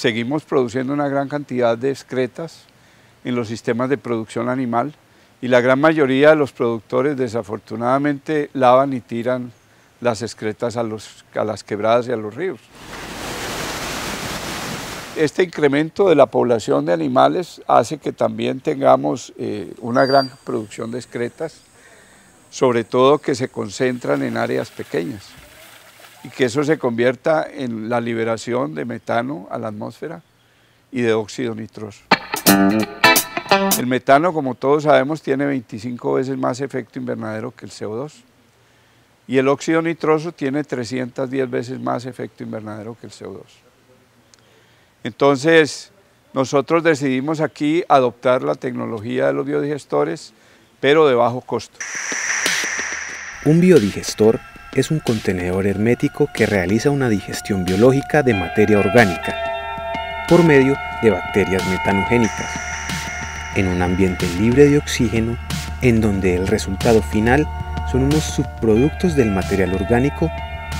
seguimos produciendo una gran cantidad de excretas en los sistemas de producción animal y la gran mayoría de los productores desafortunadamente lavan y tiran las excretas a, las quebradas y a los ríos. Este incremento de la población de animales hace que también tengamos eh, una gran producción de excretas, sobre todo que se concentran en áreas pequeñas y que eso se convierta en la liberación de metano a la atmósfera y de óxido nitroso. El metano, como todos sabemos, tiene 25 veces más efecto invernadero que el CO2 y el óxido nitroso tiene 310 veces más efecto invernadero que el CO2. Entonces, nosotros decidimos aquí adoptar la tecnología de los biodigestores, pero de bajo costo. Un biodigestor es un contenedor hermético que realiza una digestión biológica de materia orgánica por medio de bacterias metanogénicas en un ambiente libre de oxígeno en donde el resultado final son unos subproductos del material orgánico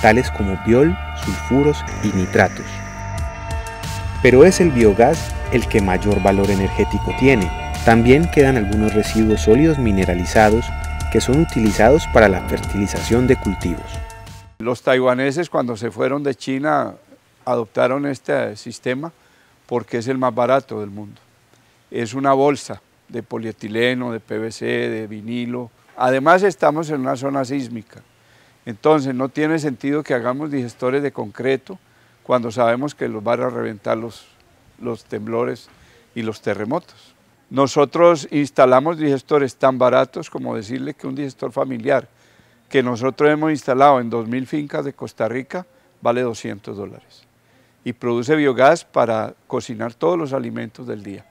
tales como biol, sulfuros y nitratos. Pero es el biogás el que mayor valor energético tiene. También quedan algunos residuos sólidos mineralizados que son utilizados para la fertilización de cultivos. Los taiwaneses cuando se fueron de China adoptaron este sistema porque es el más barato del mundo. Es una bolsa de polietileno, de PVC, de vinilo. Además estamos en una zona sísmica, entonces no tiene sentido que hagamos digestores de concreto cuando sabemos que los van a reventar los, los temblores y los terremotos. Nosotros instalamos digestores tan baratos como decirle que un digestor familiar que nosotros hemos instalado en 2.000 fincas de Costa Rica vale 200 dólares y produce biogás para cocinar todos los alimentos del día.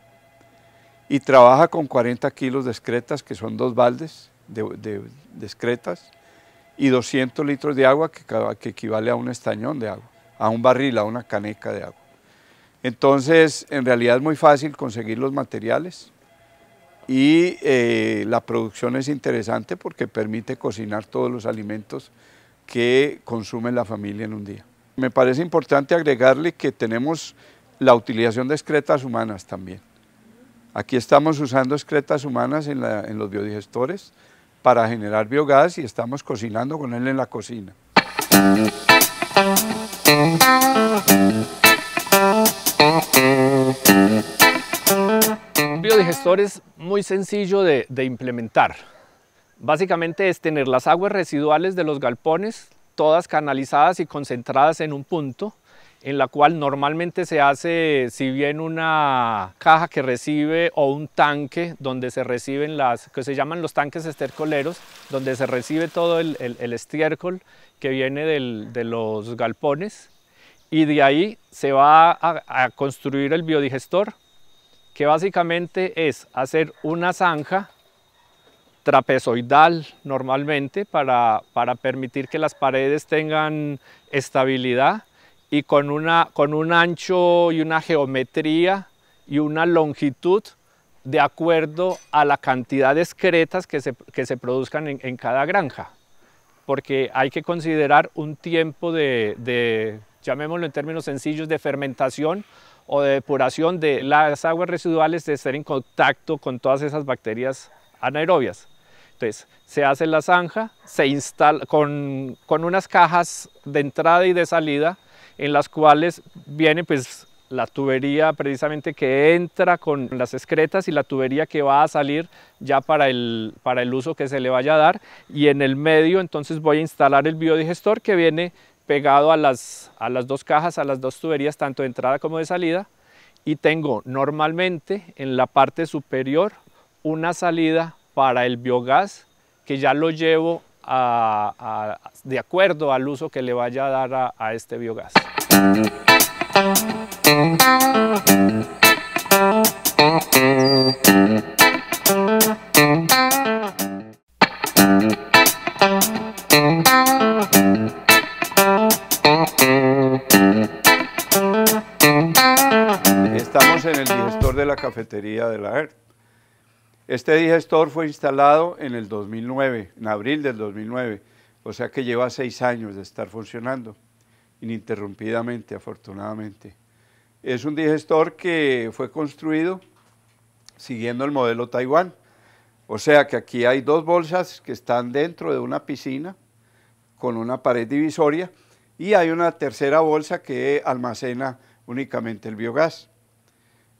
Y trabaja con 40 kilos de excretas, que son dos baldes de, de, excretas, y 200 litros de agua, que equivale a un estañón de agua, a un barril, a una caneca de agua. Entonces, en realidad es muy fácil conseguir los materiales y eh, la producción es interesante porque permite cocinar todos los alimentos que consume la familia en un día. Me parece importante agregarle que tenemos la utilización de excretas humanas también. Aquí estamos usando excretas humanas en los biodigestores para generar biogás y estamos cocinando con él en la cocina. digestor es muy sencillo de, implementar. Básicamente es tener las aguas residuales de los galpones todas canalizadas y concentradas en un punto en la cual normalmente se hace, si bien una caja que recibe o un tanque donde se reciben las, que se llaman los tanques estercoleros, donde se recibe todo el, estiércol que viene de los galpones y de ahí se va a construir el biodigestor que básicamente es hacer una zanja trapezoidal normalmente para, permitir que las paredes tengan estabilidad y con, un ancho y una geometría y una longitud de acuerdo a la cantidad de excretas que se, produzcan en, cada granja, porque hay que considerar un tiempo de, de, llamémoslo en términos sencillos, de fermentación o de depuración de las aguas residuales de estar en contacto con todas esas bacterias anaerobias. Entonces, se hace la zanja, se instala con, unas cajas de entrada y de salida en las cuales viene pues la tubería precisamente que entra con las excretas y la tubería que va a salir ya para el, para el uso que se le vaya a dar y en el medio entonces voy a instalar el biodigestor que viene pegado a las, a las dos cajas, a las dos tuberías, tanto de entrada como de salida, y tengo normalmente en la parte superior una salida para el biogás que ya lo llevo de acuerdo al uso que le vaya a dar a este biogás. cafetería de la Este digestor fue instalado en el 2009, en abril del 2009, o sea que lleva seis años de estar funcionando, ininterrumpidamente, afortunadamente. Es un digestor que fue construido siguiendo el modelo Taiwán, o sea que aquí hay dos bolsas que están dentro de una piscina con una pared divisoria y hay una tercera bolsa que almacena únicamente el biogás.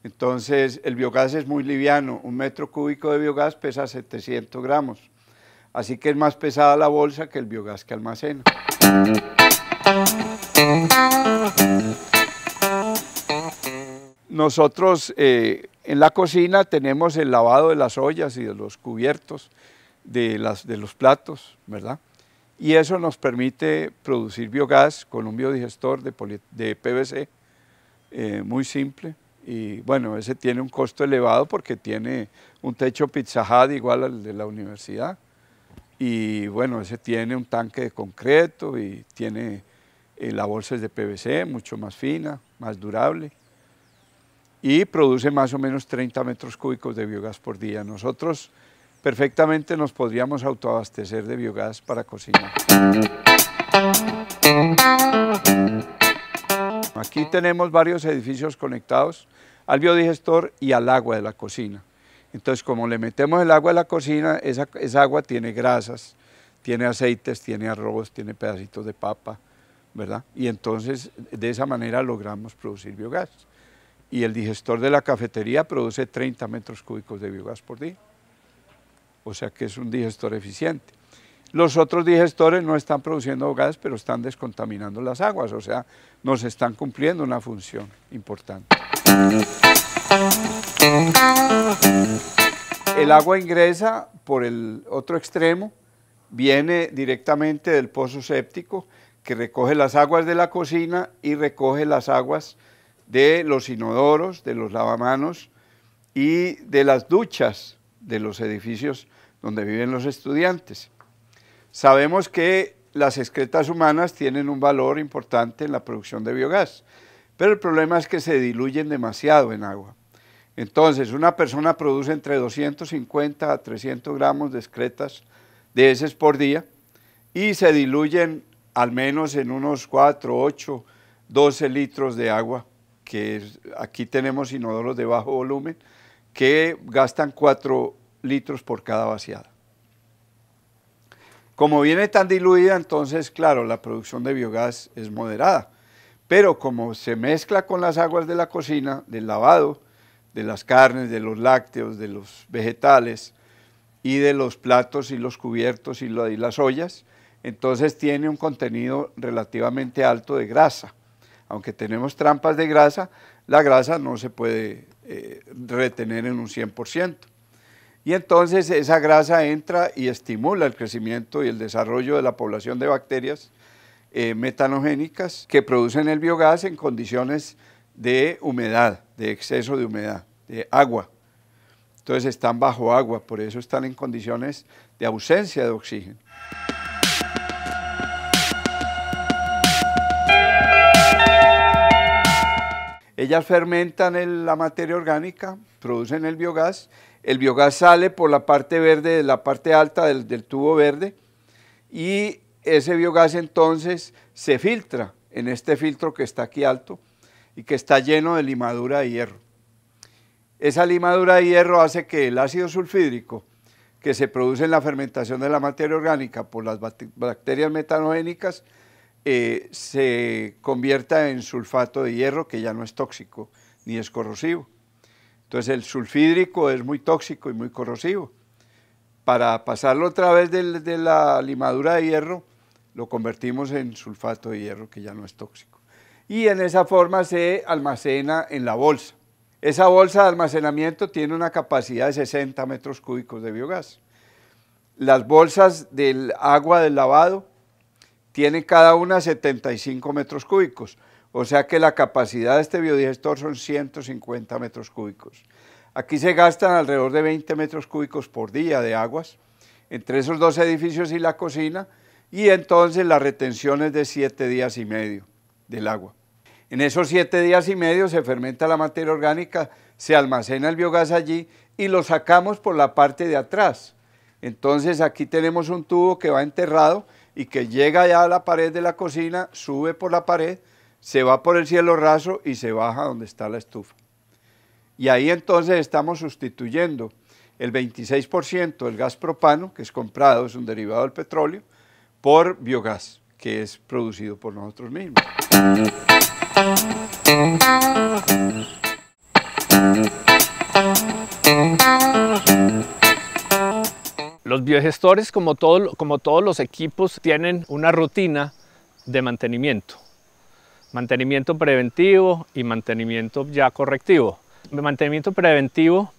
Entonces, el biogás es muy liviano, un metro cúbico de biogás pesa 700 gramos, así que es más pesada la bolsa que el biogás que almacena. Nosotros eh, en la cocina tenemos el lavado de las ollas y de los cubiertos, de, los platos, ¿verdad? Y eso nos permite producir biogás con un biodigestor de, PVC eh, muy simple y bueno, ese tiene un costo elevado porque tiene un techo Pizza igual al de la universidad y bueno, ese tiene un tanque de concreto y tiene eh, la bolsa de PVC, mucho más fina, más durable y produce más o menos 30 metros cúbicos de biogás por día. Nosotros perfectamente nos podríamos autoabastecer de biogás para cocinar. Aquí tenemos varios edificios conectados al biodigestor y al agua de la cocina. Entonces, como le metemos el agua de la cocina, esa, esa agua tiene grasas, tiene aceites, tiene arroz, tiene pedacitos de papa, ¿verdad? Y entonces, de esa manera logramos producir biogás. Y el digestor de la cafetería produce 30 metros cúbicos de biogás por día. O sea que es un digestor eficiente. Los otros digestores no están produciendo gas, pero están descontaminando las aguas, o sea, nos están cumpliendo una función importante. El agua ingresa por el otro extremo, viene directamente del pozo séptico, que recoge las aguas de la cocina y recoge las aguas de los inodoros, de los lavamanos y de las duchas de los edificios donde viven los estudiantes. Sabemos que las excretas humanas tienen un valor importante en la producción de biogás, pero el problema es que se diluyen demasiado en agua. Entonces, una persona produce entre 250 a 300 gramos de excretas de heces por día y se diluyen al menos en unos 4, 8, 12 litros de agua, que aquí tenemos inodoros de bajo volumen, que gastan 4 litros por cada vaciada. Como viene tan diluida, entonces, claro, la producción de biogás es moderada. Pero como se mezcla con las aguas de la cocina, del lavado, de las carnes, de los lácteos, de los vegetales y de los platos y los cubiertos y, las ollas, entonces tiene un contenido relativamente alto de grasa. Aunque tenemos trampas de grasa, la grasa no se puede eh, retener en un 100%. Y entonces esa grasa entra y estimula el crecimiento y el desarrollo de la población de bacterias eh, metanogénicas que producen el biogás en condiciones de humedad, de exceso de humedad, de agua. Entonces están bajo agua, por eso están en condiciones de ausencia de oxígeno. Ellas fermentan la materia orgánica, producen el biogás. El biogás sale por la parte verde, de la parte alta del, tubo verde y ese biogás entonces se filtra en este filtro que está aquí alto y que está lleno de limadura de hierro. Esa limadura de hierro hace que el ácido sulfídrico que se produce en la fermentación de la materia orgánica por las bacterias metanogénicas eh, se convierta en sulfato de hierro que ya no es tóxico ni es corrosivo. Entonces el sulfídrico es muy tóxico y muy corrosivo. Para pasarlo a través de, de la limadura de hierro, lo convertimos en sulfato de hierro, que ya no es tóxico. Y en esa forma se almacena en la bolsa. Esa bolsa de almacenamiento tiene una capacidad de 60 metros cúbicos de biogás. Las bolsas del agua del lavado tienen cada una 75 metros cúbicos. O sea que la capacidad de este biodigestor son 150 metros cúbicos. Aquí se gastan alrededor de 20 metros cúbicos por día de aguas, entre esos dos edificios y la cocina, y entonces la retención es de 7 días y medio del agua. En esos 7 días y medio se fermenta la materia orgánica, se almacena el biogás allí y lo sacamos por la parte de atrás. Entonces aquí tenemos un tubo que va enterrado y que llega ya a la pared de la cocina, sube por la pared, se va por el cielo raso y se baja donde está la estufa. Y ahí entonces estamos sustituyendo el 26% del gas propano, que es comprado, es un derivado del petróleo, por biogás, que es producido por nosotros mismos. Los biogestores, como, como todos los equipos, tienen una rutina de mantenimiento mantenimiento preventivo y mantenimiento ya correctivo. El mantenimiento preventivo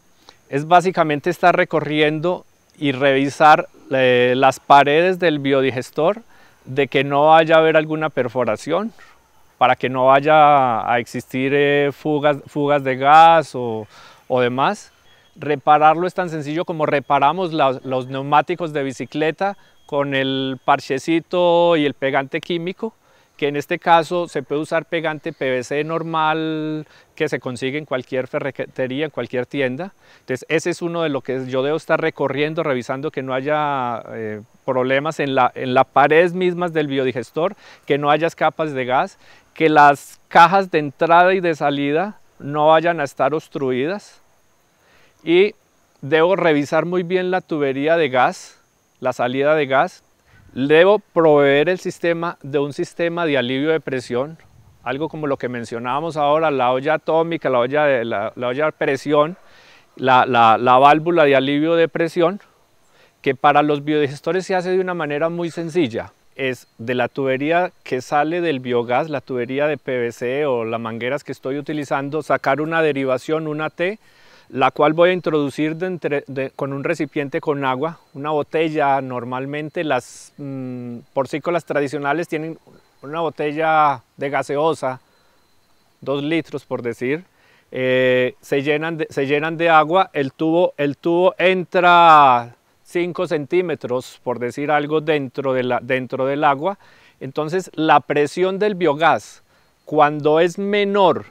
es básicamente estar recorriendo y revisar eh, las paredes del biodigestor de que no vaya a haber alguna perforación para que no vaya a existir eh, fugas, fugas de gas o, demás. Repararlo es tan sencillo como reparamos los neumáticos de bicicleta con el parchecito y el pegante químico que en este caso se puede usar pegante PVC normal que se consigue en cualquier ferretería, en cualquier tienda. Entonces ese es uno de lo que yo debo estar recorriendo, revisando que no haya eh, problemas en la, pared mismas del biodigestor, que no haya escapas de gas, que las cajas de entrada y de salida no vayan a estar obstruidas y debo revisar muy bien la tubería de gas, la salida de gas, Debo proveer el sistema de un sistema de alivio de presión, algo como lo que mencionábamos ahora, la olla atómica, la olla de, la, olla de presión, la, la válvula de alivio de presión, que para los biodigestores se hace de una manera muy sencilla. Es de la tubería que sale del biogás, la tubería de PVC o las mangueras que estoy utilizando, sacar una derivación, una T, la cual voy a introducir con un recipiente con agua, una botella. Normalmente las mm, porcícolas tradicionales tienen una botella de gaseosa, dos litros por decir, eh, se, llenan de, se llenan de agua, el tubo, el tubo entra 5 centímetros, por decir algo, dentro, de dentro del agua. Entonces la presión del biogás, cuando es menor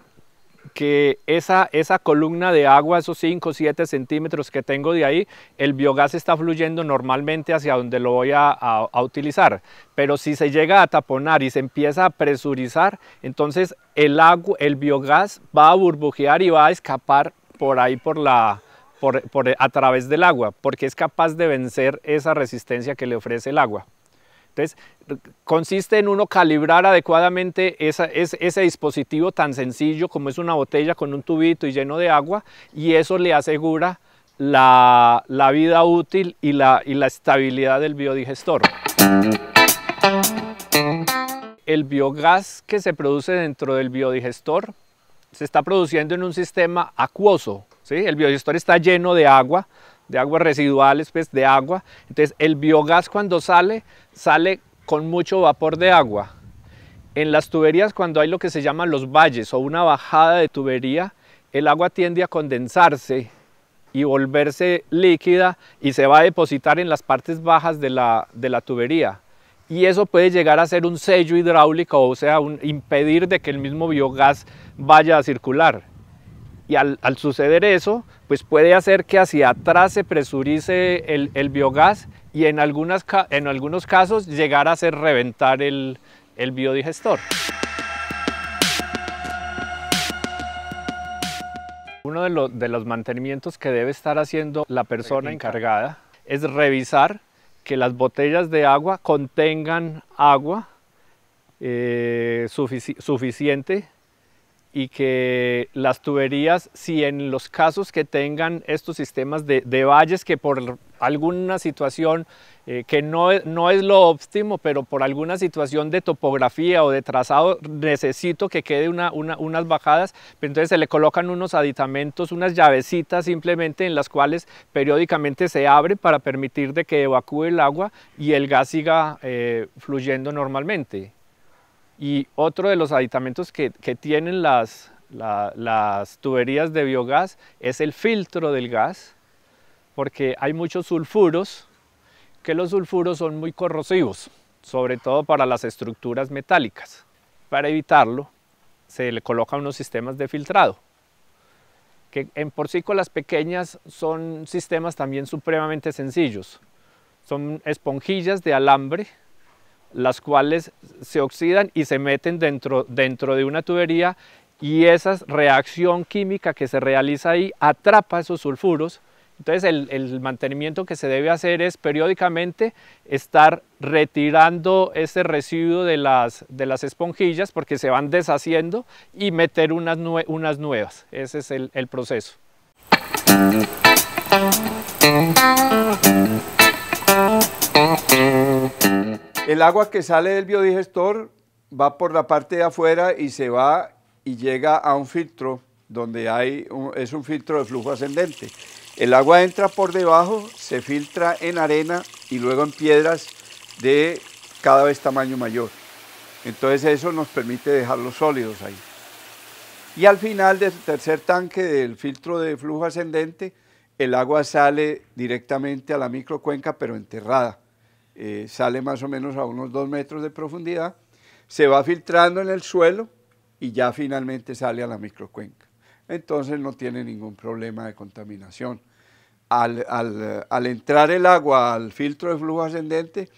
que esa, columna de agua, esos 5 o 7 centímetros que tengo de ahí, el biogás está fluyendo normalmente hacia donde lo voy a, utilizar. Pero si se llega a taponar y se empieza a presurizar, entonces el, biogás va a burbujear y va a escapar por ahí, por la, por, a través del agua, porque es capaz de vencer esa resistencia que le ofrece el agua consiste en uno calibrar adecuadamente ese dispositivo tan sencillo como es una botella con un tubito y lleno de agua y eso le asegura la, vida útil y la, estabilidad del biodigestor. El biogás que se produce dentro del biodigestor se está produciendo en un sistema acuoso. El biodigestor está lleno de agua, de aguas residuales, pues de agua. Entonces el biogás cuando sale, sale con mucho vapor de agua. En las tuberías cuando hay lo que se llaman los valles o una bajada de tubería, el agua tiende a condensarse y volverse líquida y se va a depositar en las partes bajas de la, tubería. Y eso puede llegar a ser un sello hidráulico, o sea, impedir de que el mismo biogás vaya a circular. Y al suceder eso, pues puede hacer que hacia atrás se presurice el, biogás y en, algunas, en algunos casos llegar a hacer reventar el, biodigestor. Uno de, los, mantenimientos que debe estar haciendo la persona encargada es revisar que las botellas de agua contengan agua eh, suficiente y que las tuberías, si en los casos que tengan estos sistemas de, valles que por alguna situación eh, que no, es lo óptimo, pero por alguna situación de topografía o de trazado necesito que quede unas bajadas, entonces se le colocan unos aditamentos, unas llavecitas simplemente en las cuales periódicamente se abre para permitir de que evacúe el agua y el gas siga eh, fluyendo normalmente. Y otro de los aditamentos que, tienen las, tuberías de biogás es el filtro del gas, porque hay muchos sulfuros, que los sulfuros son muy corrosivos, sobre todo para las estructuras metálicas. Para evitarlo, se le colocan unos sistemas de filtrado, que en porcícolas pequeñas son sistemas también supremamente sencillos. Son esponjillas de alambre las cuales se oxidan y se meten dentro, dentro de una tubería y esa reacción química que se realiza ahí atrapa esos sulfuros. Entonces el, el mantenimiento que se debe hacer es periódicamente estar retirando ese residuo de las, esponjillas porque se van deshaciendo y meter unas, nuevas. Ese es el proceso. El agua que sale del biodigestor va por la parte de afuera y se va y llega a un filtro donde hay es un filtro de flujo ascendente. El agua entra por debajo, se filtra en arena y luego en piedras de cada vez tamaño mayor. Entonces eso nos permite dejar los sólidos ahí. Y al final del tercer tanque del filtro de flujo ascendente, el agua sale directamente a la microcuenca pero enterrada. Eh, sale más o menos a unos dos metros de profundidad, se va filtrando en el suelo y ya finalmente sale a la microcuenca. Entonces no tiene ningún problema de contaminación. Al, al entrar el agua al filtro de flujo ascendente,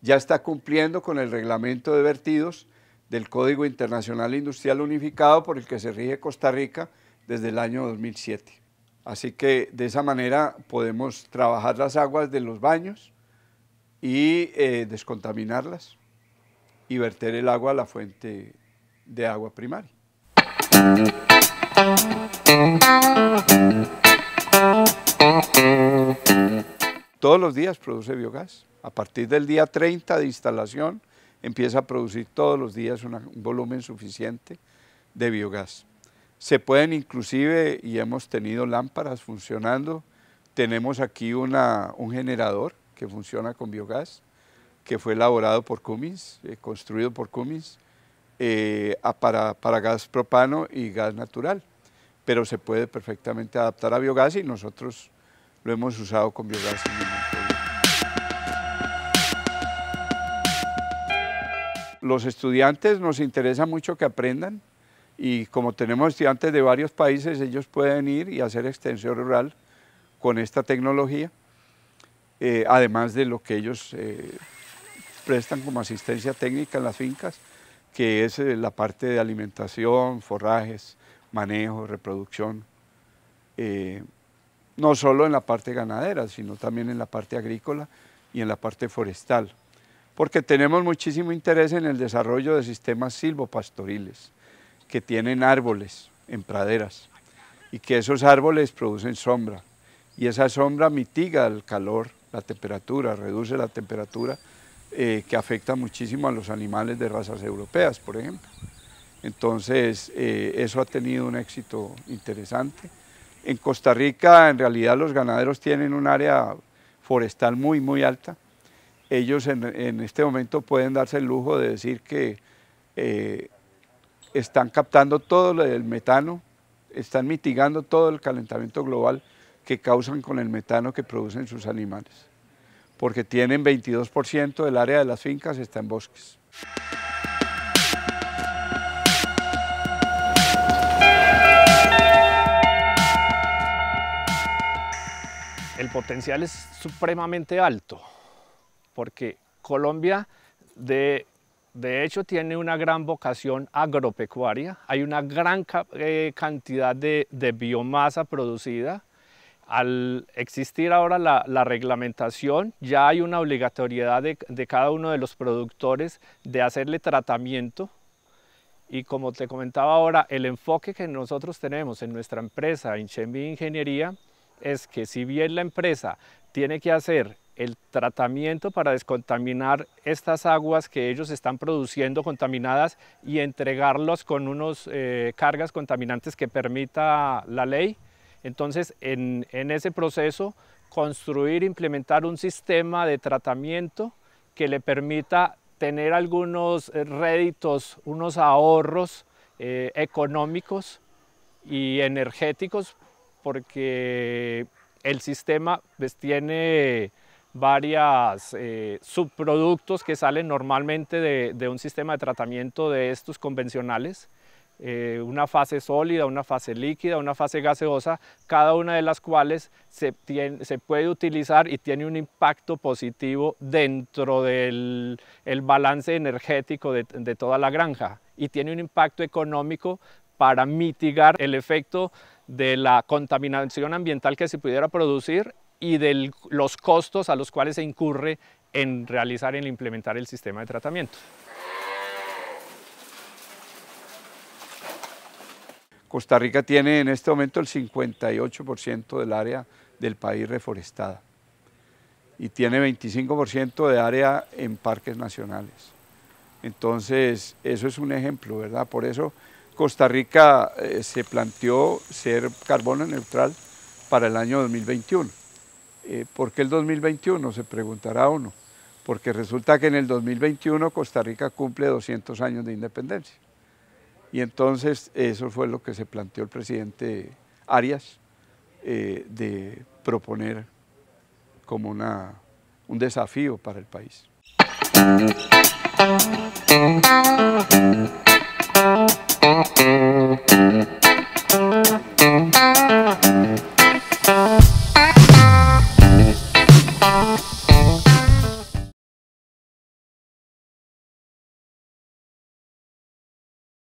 ya está cumpliendo con el reglamento de vertidos del Código Internacional Industrial Unificado por el que se rige Costa Rica desde el año 2007. Así que de esa manera podemos trabajar las aguas de los baños, y eh, descontaminarlas y verter el agua a la fuente de agua primaria. Todos los días produce biogás. A partir del día 30 de instalación empieza a producir todos los días un volumen suficiente de biogás. Se pueden inclusive, y hemos tenido lámparas funcionando, tenemos aquí un generador que funciona con biogás, que fue elaborado por Cummins, eh, construido por Cummins, eh, para, para, gas propano y gas natural. Pero se puede perfectamente adaptar a biogás y nosotros lo hemos usado con biogás. Los estudiantes nos interesa mucho que aprendan y como tenemos estudiantes de varios países, ellos pueden ir y hacer extensión rural con esta tecnología. Eh, además de lo que ellos eh, prestan como asistencia técnica en las fincas, que es eh, la parte de alimentación, forrajes, manejo, reproducción, no solo en la parte ganadera, sino también en la parte agrícola y en la parte forestal, porque tenemos muchísimo interés en el desarrollo de sistemas silvopastoriles, que tienen árboles en praderas, y que esos árboles producen sombra, y esa sombra mitiga el calor la temperatura, reduce la temperatura eh, que afecta muchísimo a los animales de razas europeas, por ejemplo. Entonces, eh, eso ha tenido un éxito interesante. En Costa Rica, en realidad, los ganaderos tienen un área forestal muy, muy alta. Ellos en, este momento pueden darse el lujo de decir que eh, están captando todo el metano, están mitigando todo el calentamiento global que causan con el metano que producen sus animales, porque tienen 22% del área de las fincas está en bosques. El potencial es supremamente alto, porque Colombia de hecho, tiene una gran vocación agropecuaria, hay una gran eh, cantidad de biomasa producida, al existir ahora la, reglamentación, ya hay una obligatoriedad de, cada uno de los productores de hacerle tratamiento. Y como te comentaba ahora, el enfoque que nosotros tenemos en nuestra empresa, Inchembi Ingeniería, es que si bien la empresa tiene que hacer el tratamiento para descontaminar estas aguas que ellos están produciendo contaminadas y entregarlos con unas eh, cargas contaminantes que permita la ley, entonces, en, ese proceso, construir, implementar un sistema de tratamiento que le permita tener algunos eh, réditos, unos ahorros eh, económicos y energéticos, porque el sistema pues, tiene varias eh, subproductos que salen normalmente de un sistema de tratamiento de estos convencionales. Eh, una fase sólida, una fase líquida, una fase gaseosa, cada una de las cuales se, puede utilizar y tiene un impacto positivo dentro del balance energético de, toda la granja y tiene un impacto económico para mitigar el efecto de la contaminación ambiental que se pudiera producir y de los costos a los cuales se incurre en realizar, en implementar el sistema de tratamiento. Costa Rica tiene en este momento el 58% del área del país reforestada y tiene 25% de área en parques nacionales. Entonces, eso es un ejemplo, ¿verdad? Por eso Costa Rica eh, se planteó ser carbono neutral para el año 2021. Eh, ¿Por qué el 2021? Se preguntará uno. Porque resulta que en el 2021 Costa Rica cumple 200 años de independencia. Y entonces eso fue lo que se planteó el presidente Arias, eh, de proponer como una, un desafío para el país.